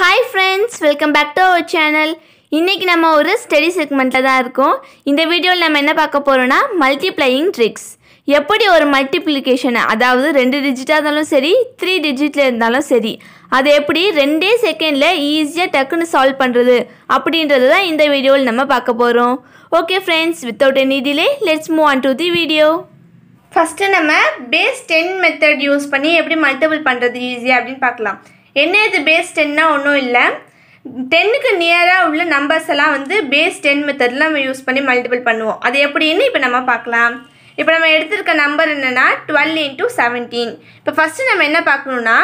hi friends welcome back to our channel இன்றைக்கி நம்ம ஒரு ஸ்டடி செக்மெண்ட்டில் தான் இருக்கோம் இந்த வீடியோவில் நம்ம என்ன பார்க்க போகிறோன்னா மல்டிப்ளையிங் ட்ரிக்ஸ் எப்படி ஒரு மல்டிப்ளிகேஷனை அதாவது ரெண்டு டிஜிட்டாக இருந்தாலும் சரி த்ரீ டிஜிட்டில் இருந்தாலும் சரி அதை எப்படி ரெண்டே செகண்டில் ஈஸியாக டக்குன்னு சால்வ் பண்ணுறது அப்படின்றது தான் இந்த வீடியோவில் நம்ம பார்க்க போகிறோம் okay friends without any delay let's move on to the video first நம்ம பேஸ் டென் மெத்தட் யூஸ் பண்ணி எப்படி மல்டிபிள் பண்ணுறது ஈஸியாக அப்படின்னு பார்க்கலாம் என்ன இது பேஸ் டென்னா ஒன்றும் இல்லை டென்னுக்கு நியராக உள்ள நம்பர்ஸ் எல்லாம் வந்து பேஸ் டென் மெத்தடில் நம்ம யூஸ் பண்ணி மல்டிபிள் பண்ணுவோம் அது எப்படின்னு இப்போ நம்ம பார்க்கலாம் இப்போ நம்ம எடுத்திருக்க நம்பர் என்னென்னா டுவெல் இன்ட்டு செவன்டீன் இப்போ ஃபஸ்ட்டு நம்ம என்ன பார்க்கணுன்னா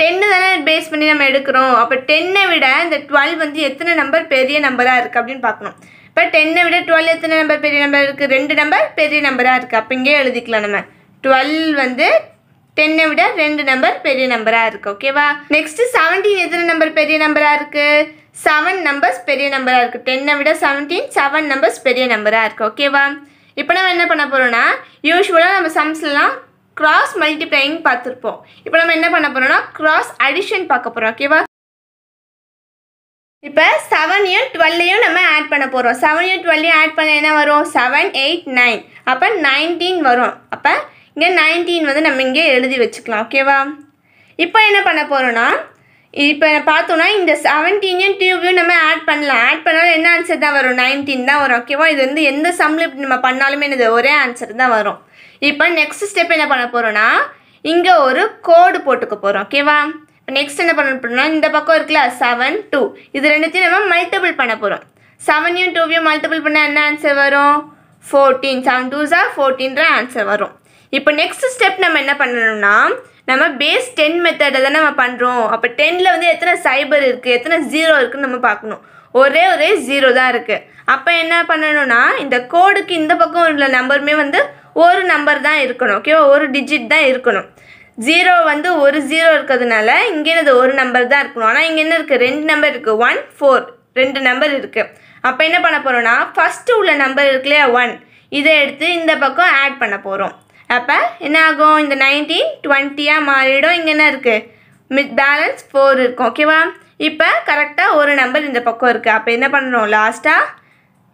டென்னு தானே பேஸ் பண்ணி நம்ம எடுக்கிறோம் அப்போ டென்னை விட இந்த டுவெல் வந்து எத்தனை நம்பர் பெரிய நம்பராக இருக்குது அப்படின்னு பார்க்கணும் இப்போ டென்னை விட டுவெல் எத்தனை நம்பர் பெரிய நம்பர் இருக்குது ரெண்டு நம்பர் பெரிய நம்பராக இருக்குது அப்போ இங்கேயே எழுதிக்கலாம் நம்ம டுவெல் வந்து டென்னை விட ரெண்டு நம்பர் பெரிய நம்பராக இருக்குது ஓகேவா நெக்ஸ்ட் செவன்டீன் எத்தனை நம்பர் பெரிய நம்பராக இருக்குது செவன் நம்பர்ஸ் பெரிய நம்பராக இருக்குது டென்னை விட செவன்டீன் செவன் நம்பர்ஸ் பெரிய நம்பராக இருக்குது ஓகேவா இப்போ நம்ம என்ன பண்ண போகிறோம்னா யூஸ்வலாக நம்ம சம்ஸ்லாம் கிராஸ் மல்டிப்ளைங் பார்த்துருப்போம் இப்போ நம்ம என்ன பண்ண போகிறோம்னா கிராஸ் அடிஷன் பார்க்க போகிறோம் ஓகேவா இப்போ செவனையும் டுவெல்லையும் நம்ம ஆட் பண்ண போகிறோம் செவனையும் டுவெல்லையும் ஆட் பண்ண என்ன வரும் செவன் எயிட் நைன் அப்போ நைன்டீன் வரும் அப்போ இங்கே நைன்டீன் வந்து நம்ம இங்கே எழுதி வச்சுக்கலாம் ஓகேவா இப்போ என்ன பண்ண போகிறோன்னா இப்போ பார்த்தோன்னா இந்த செவன்டீனையும் டியூபையும் நம்ம ஆட் பண்ணலாம் ஆட் பண்ணாலும் என்ன ஆன்சர் தான் வரும் நைன்டீன் தான் வரும் ஓகேவா இது வந்து எந்த சம்மில் இப்படி நம்ம பண்ணாலுமே இது ஒரே ஆன்சர் தான் வரும் இப்போ நெக்ஸ்ட் ஸ்டெப் என்ன பண்ண போகிறோன்னா இங்கே ஒரு கோடு போட்டுக்க போகிறோம் ஓகேவா இப்போ நெக்ஸ்ட் என்ன பண்ண இந்த பக்கம் இருக்குல்ல செவன் டூ இது ரெண்டுத்தையும் நம்ம மல்டிபிள் பண்ண போகிறோம் செவனையும் டூவையும் மல்டிபிள் பண்ணால் என்ன ஆன்சர் வரும் ஃபோர்டீன் செவன் டூஸாக ஃபோர்டீன்ற ஆன்சர் வரும் இப்போ நெக்ஸ்ட் ஸ்டெப் நம்ம என்ன பண்ணணும்னா நம்ம பேஸ் டென் மெத்தடை தான் நம்ம பண்ணுறோம் அப்போ டென்னில் வந்து எத்தனை சைபர் இருக்குது எத்தனை ஜீரோ இருக்குதுன்னு நம்ம பார்க்கணும் ஒரே ஒரே ஜீரோ தான் இருக்குது அப்போ என்ன பண்ணணும்னா இந்த கோடுக்கு இந்த பக்கம் உள்ள நம்பருமே வந்து ஒரு நம்பர் தான் இருக்கணும் ஓகேவா ஒரு டிஜிட் தான் இருக்கணும் ஜீரோ வந்து ஒரு ஜீரோ இருக்கிறதுனால இங்கே அது ஒரு நம்பர் தான் இருக்கணும் ஆனால் இங்கே என்ன இருக்குது ரெண்டு நம்பர் இருக்குது ஒன் ஃபோர் ரெண்டு நம்பர் இருக்குது அப்போ என்ன பண்ண போகிறோம்னா ஃபஸ்ட்டு உள்ள நம்பர் இருக்கு இல்லையா ஒன் இதை எடுத்து இந்த பக்கம் ஆட் பண்ண போகிறோம் அப்போ என்ன ஆகும் இந்த நைன்டீன் டுவெண்ட்டியாக மாறிடும் இங்கே என்ன இருக்குது மித் பேலன்ஸ் ஃபோர் இருக்கும் ஓகேவா இப்போ கரெக்டாக ஒரு நம்பர் இந்த பக்கம் இருக்குது அப்போ என்ன பண்ணணும் லாஸ்ட்டாக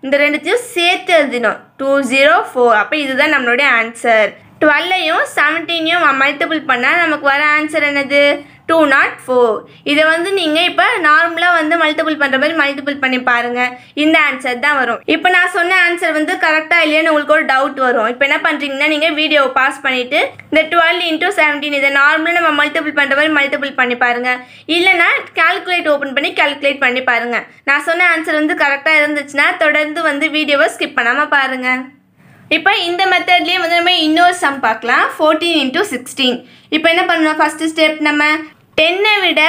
இந்த ரெண்டுத்தையும் சேர்த்து எழுதினோம் டூ ஜீரோ ஃபோர் அப்போ இதுதான் நம்மளுடைய ஆன்சர் டுவெல்லையும் செவன்டீனையும் மல்டிபிள் பண்ணால் நமக்கு வர ஆன்சர் என்னது டூ நாட் ஃபோர் இதை வந்து நீங்கள் இப்போ நார்மலாக வந்து மல்டிபிள் பண்ணுற மாதிரி மல்டிபிள் பண்ணி பாருங்கள் இந்த ஆன்சர் தான் வரும் இப்போ நான் சொன்ன ஆன்சர் வந்து கரெக்டாக இல்லையான்னு உங்களுக்கு ஒரு டவுட் வரும் இப்போ என்ன பண்ணுறீங்கன்னா நீங்கள் வீடியோவை பாஸ் பண்ணிவிட்டு இந்த டுவெல் இன்டூ செவன்டீன் இதை நார்மலாக நம்ம மல்டிபிள் பண்ணுற மாதிரி மல்டிபிள் பண்ணி பாருங்கள் இல்லைன்னா கால்குலேட் ஓப்பன் பண்ணி கால்குலேட் பண்ணி பாருங்கள் நான் சொன்ன ஆன்சர் வந்து கரெக்டாக இருந்துச்சுன்னா தொடர்ந்து வந்து வீடியோவை ஸ்கிப் பண்ணாமல் பாருங்கள் இப்போ இந்த மெத்தட்லேயே வந்து நம்ம இன்னொரு சம் பார்க்கலாம் ஃபோர்டீன் இன்டூ சிக்ஸ்டீன் இப்போ என்ன பண்ணணும் ஃபஸ்ட்டு ஸ்டெப் நம்ம டென்னை விட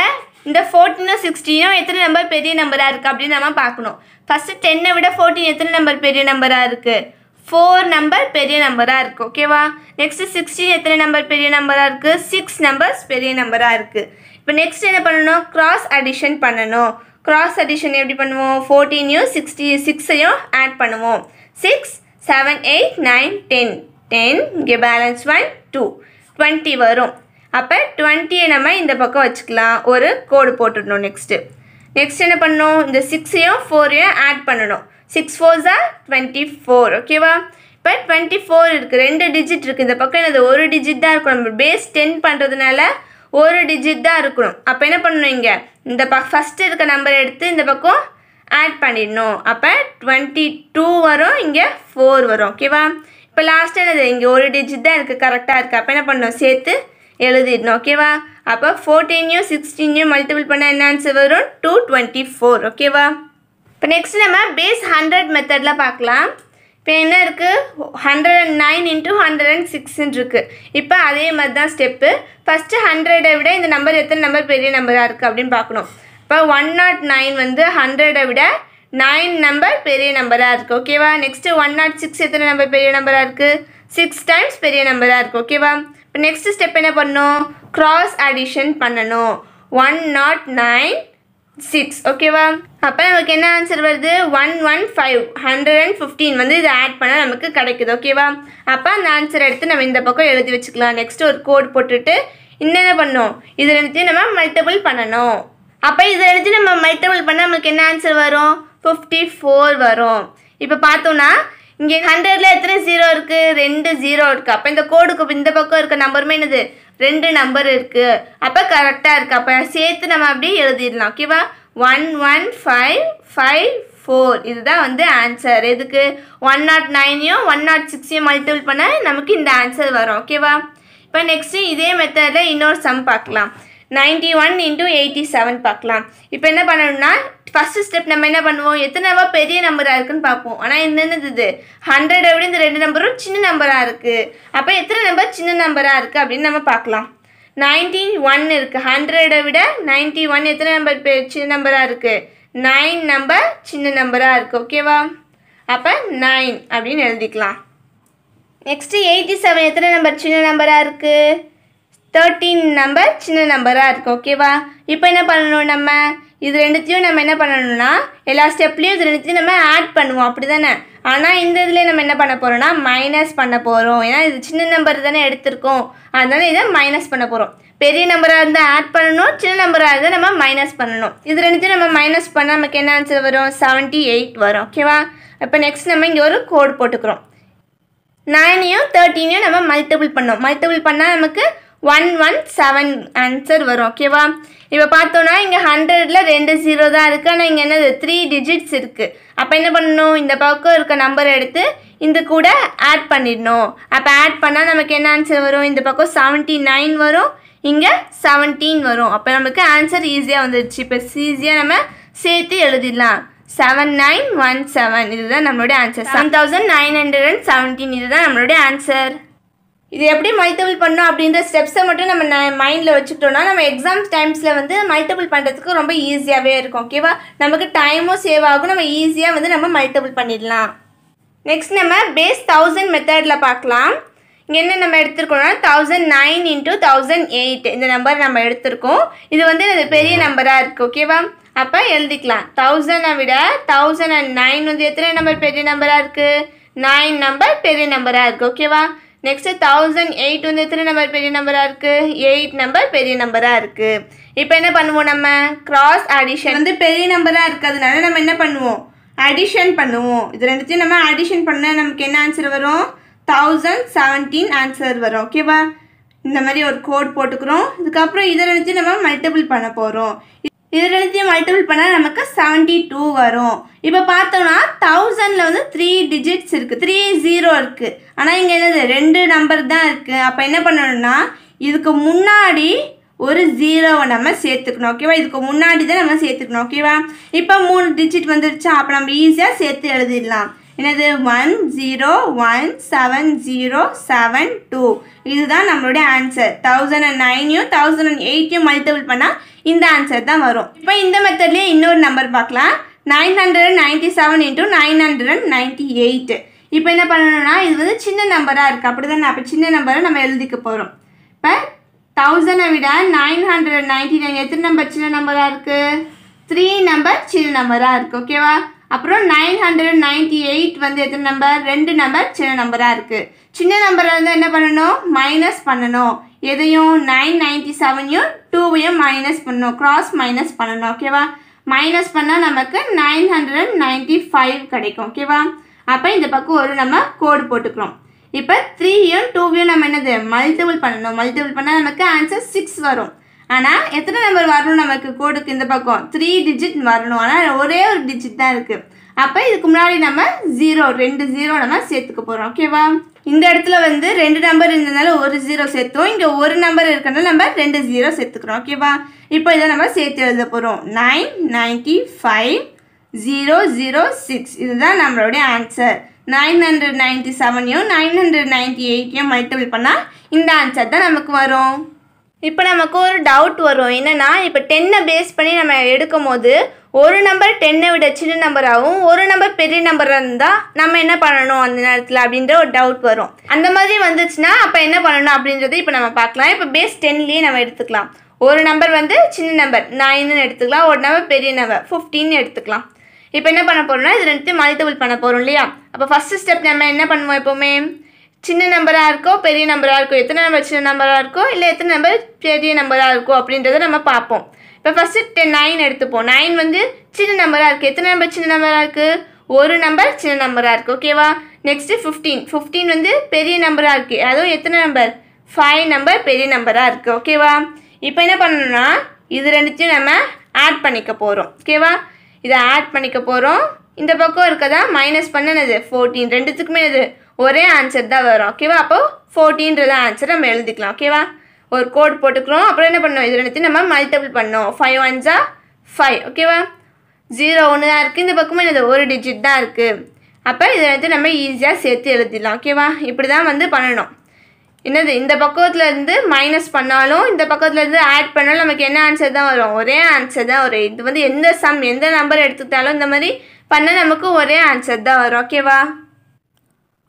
இந்த ஃபோர்டீனோ சிக்ஸ்டீனோ எத்தனை நம்பர் பெரிய நம்பராக இருக்குது அப்படின்னு நம்ம பார்க்கணும் ஃபஸ்ட்டு டென்னை விட ஃபோர்டீன் எத்தனை நம்பர் பெரிய நம்பராக இருக்குது ஃபோர் நம்பர் பெரிய நம்பராக இருக்குது ஓகேவா நெக்ஸ்ட்டு சிக்ஸ்டீன் எத்தனை நம்பர் பெரிய நம்பராக இருக்குது சிக்ஸ் நம்பர்ஸ் பெரிய நம்பராக இருக்குது இப்போ நெக்ஸ்ட் என்ன பண்ணணும் க்ராஸ் அடிஷன் பண்ணணும் க்ராஸ் அடிஷன் எப்படி பண்ணுவோம் ஃபோர்டீனையும் சிக்ஸ்டி சிக்ஸையும் ஆட் பண்ணுவோம் six seven eight nine ten ten இங்கே பேலன்ஸ் ஒன் டூ டுவெண்ட்டி வரும் அப்போ டுவெண்ட்டியை நம்ம இந்த பக்கம் வச்சுக்கலாம் ஒரு கோடு போட்டுடணும் நெக்ஸ்ட்டு நெக்ஸ்ட் என்ன பண்ணணும் இந்த சிக்ஸையும் ஃபோரையும் ஆட் பண்ணணும் சிக்ஸ் ஃபோர்ஸாக டுவெண்ட்டி ஃபோர் ஓகேவா இப்போ டுவெண்ட்டி ஃபோர் இருக்குது ரெண்டு டிஜிட் இருக்குது இந்த பக்கம் என்னது ஒரு டிஜிட் தான் இருக்கணும் நம்ம பேஸ் டென் பண்ணுறதுனால ஒரு டிஜிட் தான் இருக்கணும் அப்போ என்ன பண்ணணும் இங்கே இந்த ப ஃபஸ்ட்டு இருக்க நம்பர் எடுத்து இந்த பக்கம் ஆட் பண்ணிடணும் அப்போ டுவெண்ட்டி டூ வரும் இங்கே ஃபோர் வரும் ஓகேவா இப்போ லாஸ்ட் என்னது இங்கே ஒரு டிஜிட் தான் இருக்குது கரெக்டாக இருக்குது அப்போ என்ன பண்ணணும் சேர்த்து எழுதிடணும் ஓகேவா அப்போ ஃபோர்டீனையும் சிக்ஸ்டீனையும் மல்டிபிள் பண்ணால் என்ன ஆன்சர் வரும் டூ டுவெண்ட்டி ஃபோர் ஓகேவா இப்போ நெக்ஸ்ட் நம்ம பேஸ் ஹண்ட்ரட் மெத்தடில் பார்க்கலாம் இப்போ என்ன இருக்குது hundred and nine into hundred and சிக்ஸ்ன்னு இருக்குது இப்போ அதே மாதிரி தான் ஸ்டெப்பு ஃபஸ்ட்டு ஹண்ட்ரடை விட இந்த நம்பர் எத்தனை நம்பர் பெரிய நம்பராக இருக்குது அப்படின்னு பார்க்கணும் இப்போ ஒன் நாட் நைன் வந்து ஹண்ட்ரடை விட நைன் நம்பர் பெரிய நம்பராக இருக்குது ஓகேவா நெக்ஸ்ட்டு ஒன் நாட் சிக்ஸ் எத்தனை நம்பர் பெரிய நம்பராக இருக்குது சிக்ஸ் டைம்ஸ் பெரிய நம்பராக இருக்குது ஓகேவா இப்போ நெக்ஸ்ட் ஸ்டெப் என்ன பண்ணணும் க்ராஸ் அடிஷன் பண்ணணும் ஒன் நாட் நைன் சிக்ஸ் ஓகேவா அப்போ நமக்கு என்ன ஆன்சர் வருது one one five hundred and fifteen வந்து இதை ஆட் பண்ணால் நமக்கு கிடைக்குது ஓகேவா அப்போ அந்த ஆன்சர் எடுத்து நம்ம இந்த பக்கம் எழுதி வச்சுக்கலாம் நெக்ஸ்ட் ஒரு கோட் போட்டுட்டு என்னென்ன பண்ணோம் இது ரெண்டுத்தையும் நம்ம மல்டிபிள் பண்ணணும் அப்போ இது ரெண்டுத்தையும் நம்ம மல்டிபிள் பண்ணால் நமக்கு என்ன ஆன்சர் வரும் ஃபிஃப்டி ஃபோர் வரும் இப்போ பார்த்தோன்னா இங்கே ஹண்ட்ரட்ல எத்தனை ஜீரோ இருக்குது ரெண்டு ஜீரோ இருக்குது அப்போ இந்த கோடுக்கு இந்த பக்கம் இருக்க நம்பருமே என்னது ரெண்டு நம்பர் இருக்குது அப்போ கரெக்டாக இருக்குது அப்போ சேர்த்து நம்ம அப்படியே எழுதிடலாம் ஓகேவா one one five five four இதுதான் வந்து ஆன்சர் எதுக்கு ஒன் நாட் நைனையும் ஒன் நாட் சிக்ஸையும் மல்டிபிள் பண்ணால் நமக்கு இந்த ஆன்சர் வரும் ஓகேவா இப்போ நெக்ஸ்ட்டு இதே மெத்தடில் இன்னொரு சம் பார்க்கலாம் ninety one into eighty seven பார்க்கலாம் இப்போ என்ன பண்ணணும்னா ஃபஸ்ட்டு ஸ்டெப் நம்ம என்ன பண்ணுவோம் எத்தனைவா பெரிய நம்பராக இருக்குன்னு பார்ப்போம் ஆனால் என்னென்னது இது ஹண்ட்ரடை விட இந்த ரெண்டு நம்பரும் சின்ன நம்பராக இருக்குது அப்போ எத்தனை நம்பர் சின்ன நம்பராக இருக்குது அப்படின்னு நம்ம பார்க்கலாம் நைன்டி ஒன் இருக்குது ஹண்ட்ரடை விட நைன்ட்டி ஒன் எத்தனை நம்பர் சின்ன நம்பராக இருக்குது நைன் நம்பர் சின்ன நம்பராக இருக்குது ஓகேவா அப்போ நைன் அப்படின்னு எழுதிக்கலாம் நெக்ஸ்ட்டு எயிட்டி செவன் எத்தனை நம்பர் சின்ன நம்பராக இருக்குது தேர்ட்டீன் நம்பர் சின்ன நம்பராக இருக்குது ஓகேவா இப்போ என்ன பண்ணணும் நம்ம இது ரெண்டுத்தையும் நம்ம என்ன பண்ணணும்னா எல்லா ஸ்டெப்லேயும் இது ரெண்டுத்தையும் நம்ம ஆட் பண்ணுவோம் அப்படி தானே ஆனால் இந்த இதில் நம்ம என்ன பண்ண போகிறோம்னா மைனஸ் பண்ண போகிறோம் ஏன்னா இது சின்ன நம்பர் தானே எடுத்திருக்கோம் அதனால இதை மைனஸ் பண்ண போகிறோம் பெரிய நம்பராக இருந்தால் ஆட் பண்ணணும் சின்ன நம்பராக இருந்தால் நம்ம மைனஸ் பண்ணணும் இது ரெண்டுத்தையும் நம்ம மைனஸ் பண்ணால் நமக்கு என்ன ஆன்சர் வரும் செவன்ட்டி எயிட் வரும் ஓகேவா இப்போ நெக்ஸ்ட் நம்ம இங்கே ஒரு கோட் போட்டுக்கிறோம் நைனையும் தேர்ட்டீனையும் நம்ம மல்டிபிள் பண்ணோம் மல்டிபிள் பண்ணால் நமக்கு ஒன் ஒன் செவன் ஆன்சர் வரும் ஓகேவா இப்போ பார்த்தோன்னா இங்கே ஹண்ட்ரடில் ரெண்டு ஜீரோ தான் இருக்குது ஆனால் இங்கே என்னது த்ரீ டிஜிட்ஸ் இருக்குது அப்போ என்ன பண்ணணும் இந்த பக்கம் இருக்க நம்பர் எடுத்து இந்த கூட ஆட் பண்ணிடணும் அப்போ ஆட் பண்ணால் நமக்கு என்ன ஆன்சர் வரும் இந்த பக்கம் செவன்ட்டி நைன் வரும் இங்கே செவன்டீன் வரும் அப்போ நமக்கு ஆன்சர் ஈஸியாக வந்துடுச்சு இப்போ ஈஸியாக நம்ம சேர்த்து எழுதிடலாம் செவன் நைன் ஒன் செவன் இதுதான் நம்மளுடைய answer seven thousand nine hundred and seventeen இதுதான் நம்மளுடைய ஆன்சர் இது எப்படி மல்டிபிள் பண்ணோம் அப்படின்ற ஸ்டெப்ஸை மட்டும் நம்ம மைண்டில் வச்சுக்கிட்டோம்னா நம்ம எக்ஸாம் டைம்ஸில் வந்து மல்டிபிள் பண்ணுறதுக்கு ரொம்ப ஈஸியாகவே இருக்கும் ஓகேவா நமக்கு டைமும் சேவ் ஆகும் நம்ம ஈஸியாக வந்து நம்ம மல்டிபிள் பண்ணிடலாம் நெக்ஸ்ட் நம்ம பேஸ் தௌசண்ட் மெத்தடில் பார்க்கலாம் இங்கே என்ன நம்ம எடுத்துருக்கோம்னா thousand nine into thousand eight இந்த நம்பர் நம்ம எடுத்திருக்கோம் இது வந்து பெரிய நம்பராக இருக்குது ஓகேவா அப்போ எழுதிக்கலாம் தௌசண்டை விட தௌசண்ட் அண்ட் நைன் வந்து எத்தனை நம்பர் பெரிய நம்பராக இருக்குது நைன் நம்பர் பெரிய நம்பராக இருக்குது ஓகேவா நெக்ஸ்ட்டு தௌசண்ட் எயிட் வந்து எத்தனை நம்பர் பெரிய நம்பராக இருக்குது எயிட் நம்பர் பெரிய நம்பராக இருக்குது இப்போ என்ன பண்ணுவோம் நம்ம கிராஸ் அடிஷன் வந்து பெரிய நம்பராக இருக்கிறதுனால நம்ம என்ன பண்ணுவோம் அடிஷன் பண்ணுவோம் இது ரெண்டுத்தையும் நம்ம அடிஷன் பண்ணால் நமக்கு என்ன ஆன்சர் வரும் தௌசண்ட் செவன்டீன் ஆன்சர் வரும் ஓகேவா இந்த மாதிரி ஒரு கோட் போட்டுக்கிறோம் இதுக்கப்புறம் இதை நினச்சி நம்ம மல்டிபிள் பண்ண போகிறோம் இது ரெண்டுத்தையும் மல்டிபிள் பண்ணால் நமக்கு செவன்ட்டி டூ வரும் இப்போ பார்த்தோம்னா தௌசண்டில் வந்து த்ரீ டிஜிட்ஸ் இருக்குது த்ரீ ஜீரோ இருக்குது ஆனால் இங்கே என்னது ரெண்டு நம்பர் தான் இருக்குது அப்போ என்ன பண்ணணும்னா இதுக்கு முன்னாடி ஒரு ஜீரோவை நம்ம சேர்த்துக்கணும் ஓகேவா இதுக்கு முன்னாடி தான் நம்ம சேர்த்துக்கணும் ஓகேவா இப்போ மூணு டிஜிட் வந்துருச்சா அப்போ நம்ம ஈஸியாக சேர்த்து எழுதிடலாம் என்னது one zero one seven zero seven two இதுதான் நம்மளுடைய ஆன்சர் தௌசண்ட் அண்ட் நைனையும் தௌசண்ட் அண்ட் எயிட்டையும் மல்டிபிள் பண்ணால் இந்த ஆன்சர் தான் வரும் இப்போ இந்த மெத்தட்லேயே இன்னொரு நம்பர் பார்க்கலாம் nine hundred and ninety seven into nine hundred and ninety eight இப்போ என்ன பண்ணணும்னா இது வந்து சின்ன நம்பராக இருக்குது அப்படி தானே அப்போ சின்ன நம்பரை நம்ம எழுதிக்க போகிறோம் இப்போ தௌசண்டை விட நைன் ஹண்ட்ரட் நைன்ட்டி நைன் எத்தனை நம்பர் சின்ன நம்பராக இருக்குது த்ரீ நம்பர் சின்ன நம்பராக இருக்குது ஓகேவா அப்புறம் நைன் ஹண்ட்ரட் நைன்ட்டி எயிட் வந்து எத்தனை நம்பர் ரெண்டு நம்பர் சின்ன நம்பராக இருக்குது சின்ன நம்பரை வந்து என்ன பண்ணணும் மைனஸ் பண்ணணும் எதையும் நைன் நைன்ட்டி செவனையும் டூவையும் மைனஸ் பண்ணணும் க்ராஸ் மைனஸ் பண்ணணும் ஓகேவா மைனஸ் பண்ணால் நமக்கு நைன் ஹண்ட்ரட் நைன்ட்டி ஃபைவ் கிடைக்கும் ஓகேவா அப்போ இந்த பக்கம் ஒரு நம்ம கோடு போட்டுக்கிறோம் இப்போ த்ரீயும் டூவையும் நம்ம என்னது மல்டிபிள் பண்ணணும் மல்டிபிள் பண்ணால் நமக்கு ஆன்சர் சிக்ஸ் வரும் ஆனால் எத்தனை நம்பர் வரணும் நமக்கு கோடுக்கு இந்த பக்கம் த்ரீ டிஜிட் வரணும் ஆனால் ஒரே ஒரு டிஜிட் தான் இருக்குது அப்போ இதுக்கு முன்னாடி நம்ம ஜீரோ ரெண்டு ஜீரோ நம்ம சேர்த்துக்க போகிறோம் ஓகேவா இந்த இடத்துல வந்து ரெண்டு நம்பர் இருந்ததுனால ஒரு ஜீரோ சேர்த்தோம் இங்கே ஒரு நம்பர் இருக்கிறனால நம்ம ரெண்டு ஜீரோ சேர்த்துக்கிறோம் ஓகேவா இப்போ இதை நம்ம சேர்த்து எழுத போகிறோம் nine ninety five zero zero six இதுதான் நம்மளுடைய ஆன்சர் நைன் ஹண்ட்ரட் நைன்ட்டி செவனையும் நைன் ஹண்ட்ரட் நைன்ட்டி எயிட்டையும் மல்டிபிள் பண்ணால் இந்த ஆன்சர் தான் நமக்கு வரும் இப்போ நமக்கு ஒரு டவுட் வரும் என்னென்னா இப்போ டென்னை பேஸ் பண்ணி நம்ம எடுக்கும் போது ஒரு நம்பர் டென்னை விட சின்ன நம்பராகவும் ஒரு நம்பர் பெரிய நம்பராக இருந்தால் நம்ம என்ன பண்ணணும் அந்த நேரத்தில் அப்படின்ற ஒரு டவுட் வரும் அந்த மாதிரி வந்துச்சுன்னா அப்போ என்ன பண்ணணும் அப்படின்றது இப்போ நம்ம பார்க்கலாம் இப்போ பேஸ் டென்லேயே நம்ம எடுத்துக்கலாம் ஒரு நம்பர் வந்து சின்ன நம்பர் நைன்னு எடுத்துக்கலாம் ஒரு நம்பர் பெரிய நம்பர் ஃபிஃப்டின்னு எடுத்துக்கலாம் இப்போ என்ன பண்ண போகிறோம்னா இது ரெண்டுத்தையும் மல்டிபிள் பண்ண போகிறோம் இல்லையா அப்போ ஃபஸ்ட்டு ஸ்டெப் நம்ம என்ன பண்ணுவோம் எப்போவுமே சின்ன நம்பராக இருக்கோ பெரிய நம்பராக இருக்கோ எத்தனை நம்பர் சின்ன நம்பராக இருக்கோ இல்லை எத்தனை நம்பர் பெரிய நம்பராக இருக்கோ அப்படின்றத நம்ம பார்ப்போம் இப்போ ஃபஸ்ட்டு டென் நைன் எடுத்துப்போம் நைன் வந்து சின்ன நம்பராக இருக்குது எத்தனை நம்பர் சின்ன நம்பராக இருக்குது ஒரு நம்பர் சின்ன நம்பராக இருக்குது ஓகேவா நெக்ஸ்ட்டு ஃபிஃப்டீன் ஃபிஃப்டீன் வந்து பெரிய நம்பராக இருக்குது அதுவும் எத்தனை நம்பர் ஃபைவ் நம்பர் பெரிய நம்பராக இருக்குது ஓகேவா இப்போ என்ன பண்ணணும்னா இது ரெண்டுத்தையும் நம்ம ஆட் பண்ணிக்க போகிறோம் ஓகேவா இதை ஆட் பண்ணிக்க போகிறோம் இந்த பக்கம் இருக்கதான் மைனஸ் பண்ணனது ஃபோர்டீன் ரெண்டுத்துக்குமே இது ஒரே ஆன்சர் தான் வரும் ஓகேவா அப்போ ஃபோர்டீன்றத ஆன்சர் நம்ம எழுதிக்கலாம் ஓகேவா ஒரு கோட் போட்டுக்கிறோம் அப்புறம் என்ன பண்ணோம் இது ரெண்டு நம்ம மல்டிபிள் பண்ணோம் ஃபைவ் ஒன்ஸா ஃபைவ் ஓகேவா ஜீரோ ஒன்று தான் இருக்குது இந்த பக்கமும் என்னது ஒரு டிஜிட் தான் இருக்குது அப்போ இதை வந்து நம்ம ஈஸியாக சேர்த்து எழுதிடலாம் ஓகேவா இப்படி தான் வந்து பண்ணணும் என்னது இந்த பக்கத்துலேருந்து மைனஸ் பண்ணாலும் இந்த பக்கத்துலேருந்து ஆட் பண்ணாலும் நமக்கு என்ன ஆன்சர் தான் வரும் ஒரே ஆன்சர் தான் வரும் இது வந்து எந்த சம் எந்த நம்பர் எடுத்துக்கிட்டாலும் இந்த மாதிரி பண்ணால் நமக்கு ஒரே ஆன்சர் தான் வரும் ஓகேவா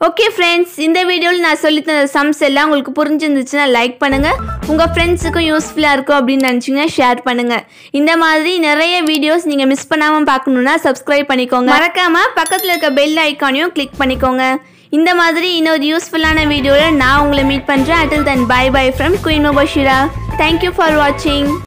ஓகே ஃப்ரெண்ட்ஸ் இந்த வீடியோவில் நான் சொல்லித்தந்த சம்ஸ் எல்லாம் உங்களுக்கு புரிஞ்சிருந்துச்சுன்னா லைக் பண்ணுங்கள் உங்கள் ஃப்ரெண்ட்ஸுக்கும் யூஸ்ஃபுல்லாக இருக்கும் அப்படின்னு நினச்சிங்கன்னா ஷேர் பண்ணுங்கள் இந்த மாதிரி நிறைய வீடியோஸ் நீங்கள் மிஸ் பண்ணாமல் பார்க்கணுன்னா சப்ஸ்கிரைப் பண்ணிக்கோங்க மறக்காமல் பக்கத்தில் இருக்க பெல் ஐக்கானையும் கிளிக் பண்ணிக்கோங்க இந்த மாதிரி இன்னொரு யூஸ்ஃபுல்லான வீடியோவில் நான் உங்களை மீட் பண்ணுறேன் until then bye bye from Queen Basheera thank you for வாட்சிங்